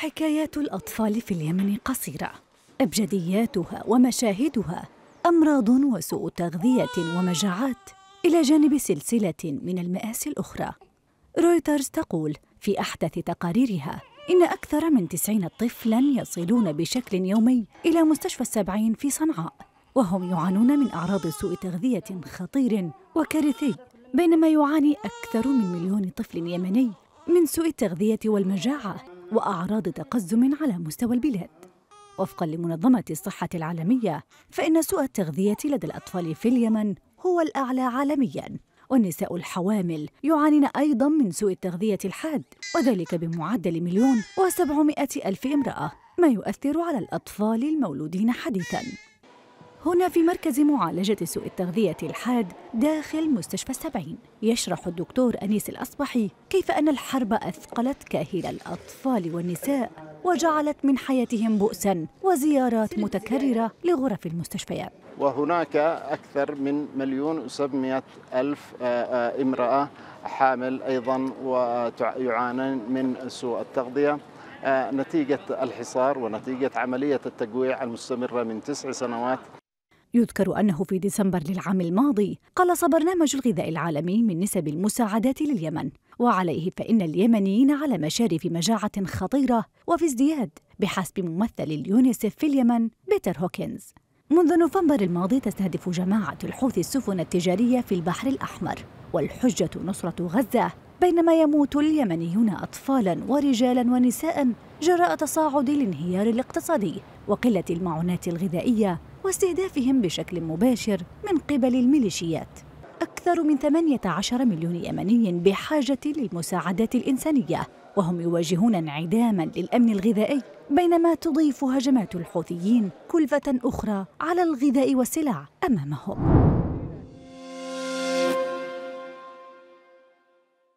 حكايات الأطفال في اليمن قصيرة أبجدياتها ومشاهدها أمراض وسوء تغذية ومجاعات إلى جانب سلسلة من المآسي الأخرى رويترز تقول في أحدث تقاريرها إن أكثر من تسعين طفلاً يصلون بشكل يومي إلى مستشفى السبعين في صنعاء وهم يعانون من أعراض سوء تغذية خطير وكارثي بينما يعاني أكثر من مليون طفل يمني من سوء التغذية والمجاعة وأعراض تقزم على مستوى البلاد وفقا لمنظمة الصحة العالمية فإن سوء التغذية لدى الأطفال في اليمن هو الأعلى عالمياً والنساء الحوامل يعانين أيضا من سوء التغذية الحاد وذلك بمعدل مليون وسبعمائة ألف امرأة ما يؤثر على الأطفال المولودين حديثاً هنا في مركز معالجة سوء التغذية الحاد داخل مستشفى السبعين يشرح الدكتور أنيس الأصبحي كيف أن الحرب أثقلت كاهل الأطفال والنساء وجعلت من حياتهم بؤسا وزيارات متكررة لغرف المستشفيات وهناك أكثر من مليون وسبعمائة ألف آه، آه، امرأة حامل أيضا ويعانون من سوء التغذية آه، نتيجة الحصار ونتيجة عملية التجويع المستمرة من تسع سنوات يذكر أنه في ديسمبر للعام الماضي قلص برنامج الغذاء العالمي من نسب المساعدات لليمن وعليه فإن اليمنيين على مشارف مجاعة خطيرة وفي ازدياد بحسب ممثل اليونيسف في اليمن بيتر هوكنز منذ نوفمبر الماضي تستهدف جماعة الحوثي السفن التجارية في البحر الأحمر والحجة نصرة غزة بينما يموت اليمنيون أطفالا ورجالا ونساء جراء تصاعد الانهيار الاقتصادي وقلة المعونات الغذائية واستهدافهم بشكل مباشر من قبل الميليشيات أكثر من 18 مليون يمني بحاجة للمساعدات الإنسانية وهم يواجهون انعداما للأمن الغذائي بينما تضيف هجمات الحوثيين كلفة أخرى على الغذاء والسلع أمامهم